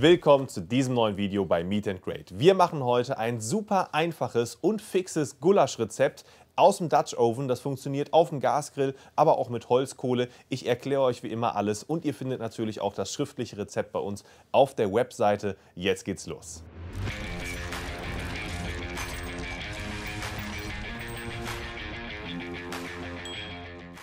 Willkommen zu diesem neuen Video bei Meet and Grade. Wir machen heute ein super einfaches und fixes Gulaschrezept aus dem Dutch Oven. Das funktioniert auf dem Gasgrill, aber auch mit Holzkohle. Ich erkläre euch wie immer alles und ihr findet natürlich auch das schriftliche Rezept bei uns auf der Webseite. Jetzt geht's los.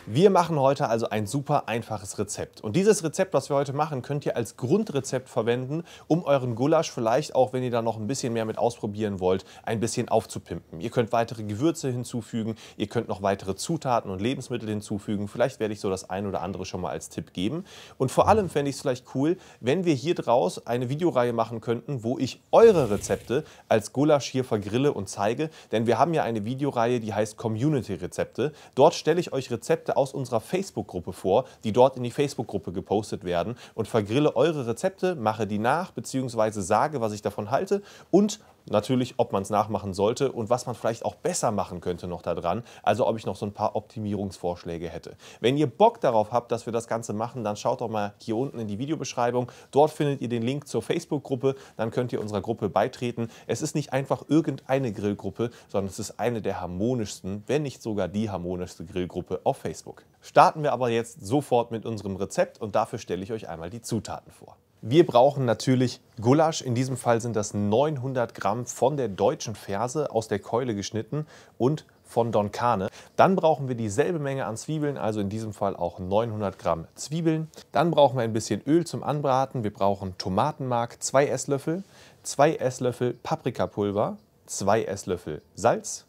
Wir machen heute also ein super einfaches Rezept. Und dieses Rezept, was wir heute machen, könnt ihr als Grundrezept verwenden, um euren Gulasch vielleicht auch, wenn ihr da noch ein bisschen mehr mit ausprobieren wollt, ein bisschen aufzupimpen. Ihr könnt weitere Gewürze hinzufügen, ihr könnt noch weitere Zutaten und Lebensmittel hinzufügen. Vielleicht werde ich so das ein oder andere schon mal als Tipp geben. Und vor allem fände ich es vielleicht cool, wenn wir hier draus eine Videoreihe machen könnten, wo ich eure Rezepte als Gulasch hier vergrille und zeige. Denn wir haben ja eine Videoreihe, die heißt Community-Rezepte. Dort stelle ich euch Rezepte aus unserer Facebook-Gruppe vor, die dort in die Facebook-Gruppe gepostet werden und vergrille eure Rezepte, mache die nach, bzw. sage, was ich davon halte und natürlich, ob man es nachmachen sollte und was man vielleicht auch besser machen könnte noch daran. Also ob ich noch so ein paar Optimierungsvorschläge hätte. Wenn ihr Bock darauf habt, dass wir das Ganze machen, dann schaut doch mal hier unten in die Videobeschreibung. Dort findet ihr den Link zur Facebook-Gruppe. Dann könnt ihr unserer Gruppe beitreten. Es ist nicht einfach irgendeine Grillgruppe, sondern es ist eine der harmonischsten, wenn nicht sogar die harmonischste Grillgruppe auf Facebook. Starten wir aber jetzt sofort mit unserem Rezept und dafür stelle ich euch einmal die Zutaten vor. Wir brauchen natürlich Gulasch. In diesem Fall sind das 900 Gramm von der deutschen Ferse aus der Keule geschnitten und von Don Carne. Dann brauchen wir dieselbe Menge an Zwiebeln, also in diesem Fall auch 900 Gramm Zwiebeln. Dann brauchen wir ein bisschen Öl zum Anbraten. Wir brauchen Tomatenmark, 2 Esslöffel, 2 Esslöffel Paprikapulver, 2 Esslöffel Salz,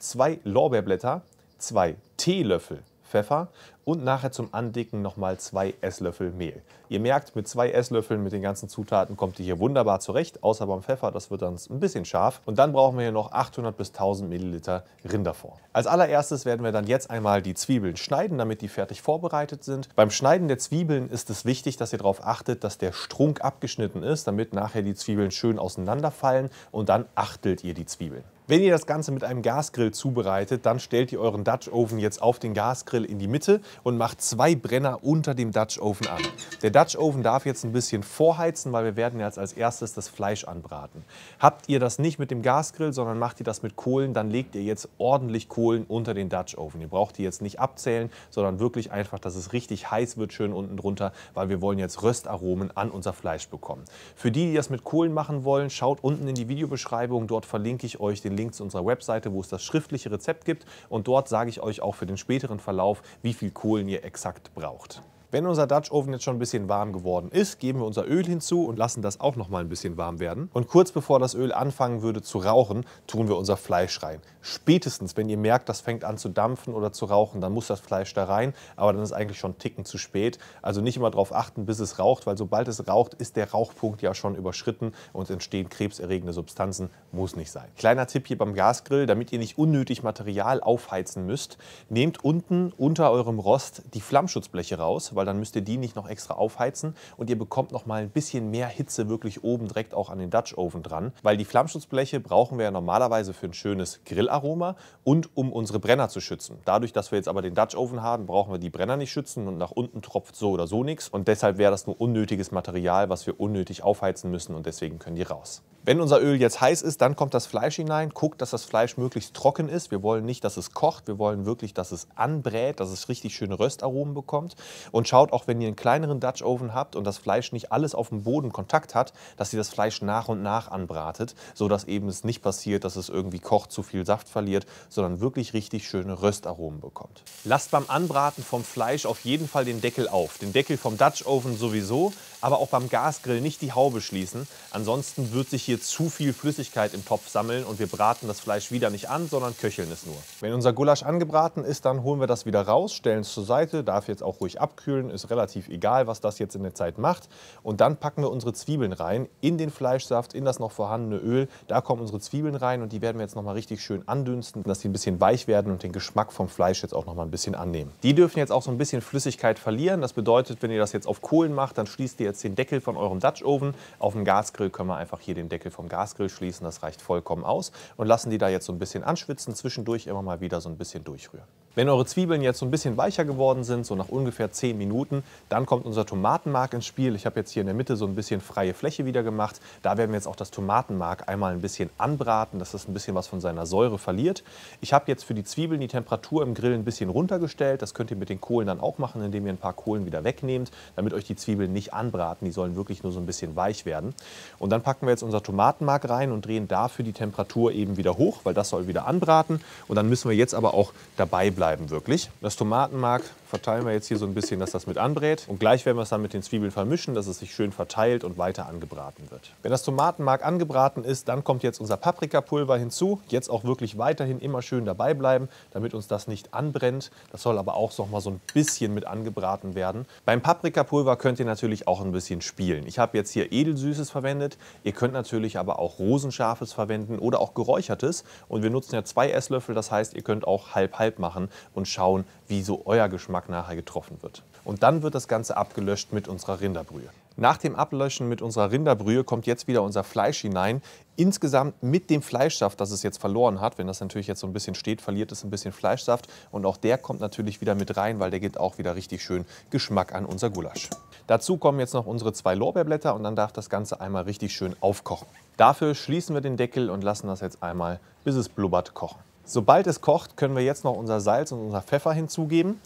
2 Lorbeerblätter, 2 Teelöffel Pfeffer und nachher zum Andicken nochmal zwei Esslöffel Mehl. Ihr merkt, mit zwei Esslöffeln mit den ganzen Zutaten kommt ihr hier wunderbar zurecht, außer beim Pfeffer, das wird dann ein bisschen scharf. Und dann brauchen wir hier noch 800 bis 1000 Milliliter Rinderfond. Als allererstes werden wir dann jetzt einmal die Zwiebeln schneiden, damit die fertig vorbereitet sind. Beim Schneiden der Zwiebeln ist es wichtig, dass ihr darauf achtet, dass der Strunk abgeschnitten ist, damit nachher die Zwiebeln schön auseinanderfallen und dann achtelt ihr die Zwiebeln. Wenn ihr das Ganze mit einem Gasgrill zubereitet, dann stellt ihr euren Dutch Oven jetzt auf den Gasgrill in die Mitte und macht zwei Brenner unter dem Dutch Oven an. Der Dutch Oven darf jetzt ein bisschen vorheizen, weil wir werden jetzt als erstes das Fleisch anbraten. Habt ihr das nicht mit dem Gasgrill, sondern macht ihr das mit Kohlen, dann legt ihr jetzt ordentlich Kohlen unter den Dutch Oven. Ihr braucht die jetzt nicht abzählen, sondern wirklich einfach, dass es richtig heiß wird, schön unten drunter, weil wir wollen jetzt Röstaromen an unser Fleisch bekommen. Für die, die das mit Kohlen machen wollen, schaut unten in die Videobeschreibung. Dort verlinke ich euch den Link zu unserer Webseite, wo es das schriftliche Rezept gibt. Und dort sage ich euch auch für den späteren Verlauf, wie viel Kohlen Polen hier exakt braucht. Wenn unser Dutch Oven jetzt schon ein bisschen warm geworden ist, geben wir unser Öl hinzu und lassen das auch noch mal ein bisschen warm werden. Und kurz bevor das Öl anfangen würde zu rauchen, tun wir unser Fleisch rein. Spätestens, wenn ihr merkt, das fängt an zu dampfen oder zu rauchen, dann muss das Fleisch da rein, aber dann ist eigentlich schon Ticken zu spät. Also nicht immer darauf achten, bis es raucht, weil sobald es raucht, ist der Rauchpunkt ja schon überschritten und entstehen krebserregende Substanzen. Muss nicht sein. Kleiner Tipp hier beim Gasgrill, damit ihr nicht unnötig Material aufheizen müsst, nehmt unten unter eurem Rost die Flammschutzbleche raus, weil dann müsst ihr die nicht noch extra aufheizen und ihr bekommt noch mal ein bisschen mehr Hitze wirklich oben direkt auch an den Dutch Oven dran, weil die Flammschutzbleche brauchen wir ja normalerweise für ein schönes Grillaroma und um unsere Brenner zu schützen. Dadurch, dass wir jetzt aber den Dutch Oven haben, brauchen wir die Brenner nicht schützen und nach unten tropft so oder so nichts und deshalb wäre das nur unnötiges Material, was wir unnötig aufheizen müssen und deswegen können die raus. Wenn unser Öl jetzt heiß ist, dann kommt das Fleisch hinein. Guckt, dass das Fleisch möglichst trocken ist. Wir wollen nicht, dass es kocht. Wir wollen wirklich, dass es anbrät, dass es richtig schöne Röstaromen bekommt. Und schaut auch, wenn ihr einen kleineren Dutch Oven habt und das Fleisch nicht alles auf dem Boden Kontakt hat, dass ihr das Fleisch nach und nach anbratet, sodass eben es nicht passiert, dass es irgendwie kocht, zu viel Saft verliert, sondern wirklich richtig schöne Röstaromen bekommt. Lasst beim Anbraten vom Fleisch auf jeden Fall den Deckel auf. Den Deckel vom Dutch Oven sowieso, aber auch beim Gasgrill nicht die Haube schließen. Ansonsten wird sich hier zu viel Flüssigkeit im Topf sammeln und wir braten das Fleisch wieder nicht an, sondern köcheln es nur. Wenn unser Gulasch angebraten ist, dann holen wir das wieder raus, stellen es zur Seite, darf jetzt auch ruhig abkühlen, ist relativ egal, was das jetzt in der Zeit macht. Und dann packen wir unsere Zwiebeln rein in den Fleischsaft, in das noch vorhandene Öl. Da kommen unsere Zwiebeln rein und die werden wir jetzt nochmal richtig schön andünsten, dass die ein bisschen weich werden und den Geschmack vom Fleisch jetzt auch nochmal ein bisschen annehmen. Die dürfen jetzt auch so ein bisschen Flüssigkeit verlieren. Das bedeutet, wenn ihr das jetzt auf Kohlen macht, dann schließt ihr jetzt den Deckel von eurem Dutch Oven. Auf dem Gasgrill können wir einfach hier den Deckel vom Gasgrill schließen. Das reicht vollkommen aus. Und lassen die da jetzt so ein bisschen anschwitzen, zwischendurch immer mal wieder so ein bisschen durchrühren. Wenn eure Zwiebeln jetzt so ein bisschen weicher geworden sind, so nach ungefähr 10 Minuten, dann kommt unser Tomatenmark ins Spiel. Ich habe jetzt hier in der Mitte so ein bisschen freie Fläche wieder gemacht. Da werden wir jetzt auch das Tomatenmark einmal ein bisschen anbraten, dass das ein bisschen was von seiner Säure verliert. Ich habe jetzt für die Zwiebeln die Temperatur im Grill ein bisschen runtergestellt. Das könnt ihr mit den Kohlen dann auch machen, indem ihr ein paar Kohlen wieder wegnehmt, damit euch die Zwiebeln nicht anbraten. Die sollen wirklich nur so ein bisschen weich werden. Und dann packen wir jetzt unser Tomatenmark rein und drehen dafür die Temperatur eben wieder hoch, weil das soll wieder anbraten. Und dann müssen wir jetzt aber auch dabei bleiben bleiben wirklich. Das Tomatenmark verteilen wir jetzt hier so ein bisschen, dass das mit anbrät. Und gleich werden wir es dann mit den Zwiebeln vermischen, dass es sich schön verteilt und weiter angebraten wird. Wenn das Tomatenmark angebraten ist, dann kommt jetzt unser Paprikapulver hinzu. Jetzt auch wirklich weiterhin immer schön dabei bleiben, damit uns das nicht anbrennt. Das soll aber auch noch mal so ein bisschen mit angebraten werden. Beim Paprikapulver könnt ihr natürlich auch ein bisschen spielen. Ich habe jetzt hier edelsüßes verwendet. Ihr könnt natürlich aber auch rosenscharfes verwenden oder auch geräuchertes. Und wir nutzen ja zwei Esslöffel, das heißt, ihr könnt auch halb-halb machen und schauen, wie so euer Geschmack nachher getroffen wird. Und dann wird das Ganze abgelöscht mit unserer Rinderbrühe. Nach dem Ablöschen mit unserer Rinderbrühe kommt jetzt wieder unser Fleisch hinein. Insgesamt mit dem Fleischsaft, das es jetzt verloren hat, wenn das natürlich jetzt so ein bisschen steht, verliert es ein bisschen Fleischsaft. Und auch der kommt natürlich wieder mit rein, weil der gibt auch wieder richtig schön Geschmack an unser Gulasch. Dazu kommen jetzt noch unsere zwei Lorbeerblätter und dann darf das Ganze einmal richtig schön aufkochen. Dafür schließen wir den Deckel und lassen das jetzt einmal, bis es blubbert, kochen. Sobald es kocht, können wir jetzt noch unser Salz und unser Pfeffer hinzugeben.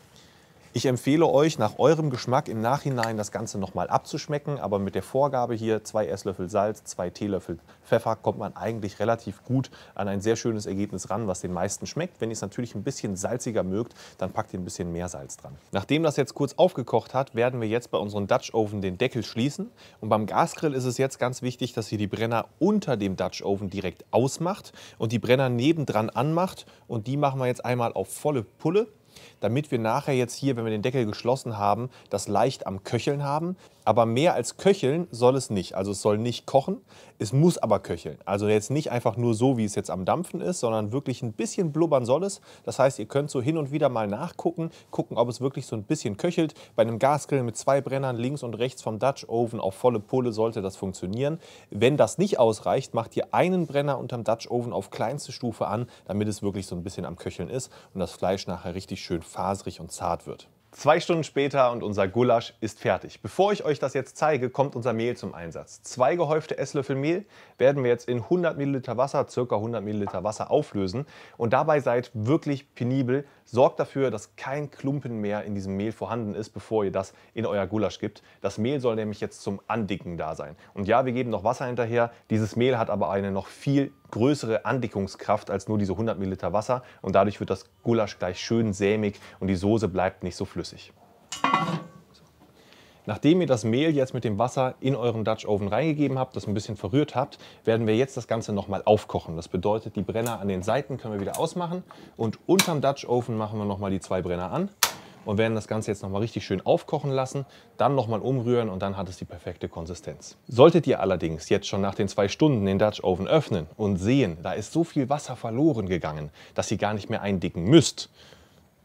Ich empfehle euch, nach eurem Geschmack im Nachhinein das Ganze nochmal abzuschmecken, aber mit der Vorgabe hier zwei Esslöffel Salz, zwei Teelöffel Pfeffer kommt man eigentlich relativ gut an ein sehr schönes Ergebnis ran, was den meisten schmeckt. Wenn ihr es natürlich ein bisschen salziger mögt, dann packt ihr ein bisschen mehr Salz dran. Nachdem das jetzt kurz aufgekocht hat, werden wir jetzt bei unserem Dutch Oven den Deckel schließen. Und beim Gasgrill ist es jetzt ganz wichtig, dass ihr die Brenner unter dem Dutch Oven direkt ausmacht und die Brenner nebendran anmacht. Und die machen wir jetzt einmal auf volle Pulle damit wir nachher jetzt hier, wenn wir den Deckel geschlossen haben, das leicht am Köcheln haben. Aber mehr als köcheln soll es nicht. Also es soll nicht kochen, es muss aber köcheln. Also jetzt nicht einfach nur so, wie es jetzt am Dampfen ist, sondern wirklich ein bisschen blubbern soll es. Das heißt, ihr könnt so hin und wieder mal nachgucken, gucken, ob es wirklich so ein bisschen köchelt. Bei einem Gasgrill mit zwei Brennern links und rechts vom Dutch Oven auf volle Pole sollte das funktionieren. Wenn das nicht ausreicht, macht ihr einen Brenner unterm Dutch Oven auf kleinste Stufe an, damit es wirklich so ein bisschen am Köcheln ist und das Fleisch nachher richtig schön faserig und zart wird. Zwei Stunden später und unser Gulasch ist fertig. Bevor ich euch das jetzt zeige, kommt unser Mehl zum Einsatz. Zwei gehäufte Esslöffel Mehl werden wir jetzt in 100 Milliliter Wasser, ca. 100 Milliliter Wasser auflösen. Und dabei seid wirklich penibel. Sorgt dafür, dass kein Klumpen mehr in diesem Mehl vorhanden ist, bevor ihr das in euer Gulasch gibt. Das Mehl soll nämlich jetzt zum Andicken da sein. Und ja, wir geben noch Wasser hinterher. Dieses Mehl hat aber eine noch viel größere Andickungskraft als nur diese 100 Milliliter Wasser. Und dadurch wird das Gulasch gleich schön sämig und die Soße bleibt nicht so flüssig flüssig. Nachdem ihr das Mehl jetzt mit dem Wasser in euren Dutch Oven reingegeben habt, das ein bisschen verrührt habt, werden wir jetzt das Ganze nochmal aufkochen. Das bedeutet, die Brenner an den Seiten können wir wieder ausmachen und unterm Dutch Oven machen wir nochmal die zwei Brenner an und werden das Ganze jetzt nochmal richtig schön aufkochen lassen, dann nochmal umrühren und dann hat es die perfekte Konsistenz. Solltet ihr allerdings jetzt schon nach den zwei Stunden den Dutch Oven öffnen und sehen, da ist so viel Wasser verloren gegangen, dass ihr gar nicht mehr eindicken müsst,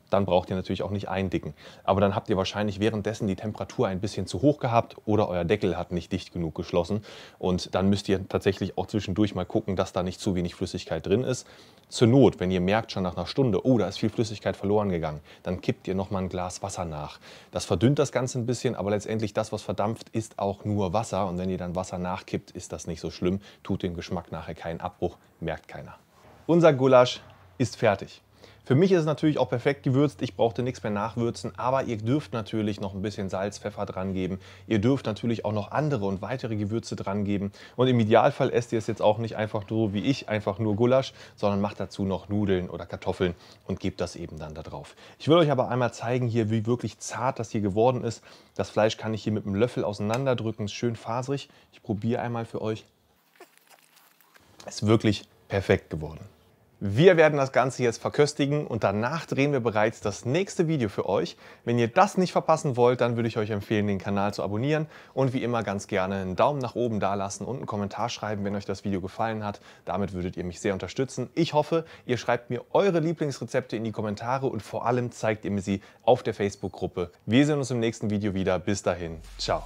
dann braucht ihr natürlich auch nicht eindicken. Aber dann habt ihr wahrscheinlich währenddessen die Temperatur ein bisschen zu hoch gehabt oder euer Deckel hat nicht dicht genug geschlossen. Und dann müsst ihr tatsächlich auch zwischendurch mal gucken, dass da nicht zu wenig Flüssigkeit drin ist. Zur Not, wenn ihr merkt schon nach einer Stunde, oh, da ist viel Flüssigkeit verloren gegangen, dann kippt ihr nochmal ein Glas Wasser nach. Das verdünnt das Ganze ein bisschen, aber letztendlich das, was verdampft, ist auch nur Wasser. Und wenn ihr dann Wasser nachkippt, ist das nicht so schlimm, tut dem Geschmack nachher keinen Abbruch, merkt keiner. Unser Gulasch ist fertig. Für mich ist es natürlich auch perfekt gewürzt. Ich brauchte nichts mehr nachwürzen, aber ihr dürft natürlich noch ein bisschen Salz, Pfeffer dran geben. Ihr dürft natürlich auch noch andere und weitere Gewürze dran geben. Und im Idealfall esst ihr es jetzt auch nicht einfach so wie ich, einfach nur Gulasch, sondern macht dazu noch Nudeln oder Kartoffeln und gebt das eben dann da drauf. Ich will euch aber einmal zeigen hier, wie wirklich zart das hier geworden ist. Das Fleisch kann ich hier mit einem Löffel auseinanderdrücken, ist schön faserig. Ich probiere einmal für euch. Ist wirklich perfekt geworden. Wir werden das Ganze jetzt verköstigen und danach drehen wir bereits das nächste Video für euch. Wenn ihr das nicht verpassen wollt, dann würde ich euch empfehlen, den Kanal zu abonnieren und wie immer ganz gerne einen Daumen nach oben da lassen und einen Kommentar schreiben, wenn euch das Video gefallen hat. Damit würdet ihr mich sehr unterstützen. Ich hoffe, ihr schreibt mir eure Lieblingsrezepte in die Kommentare und vor allem zeigt ihr mir sie auf der Facebook-Gruppe. Wir sehen uns im nächsten Video wieder. Bis dahin. Ciao.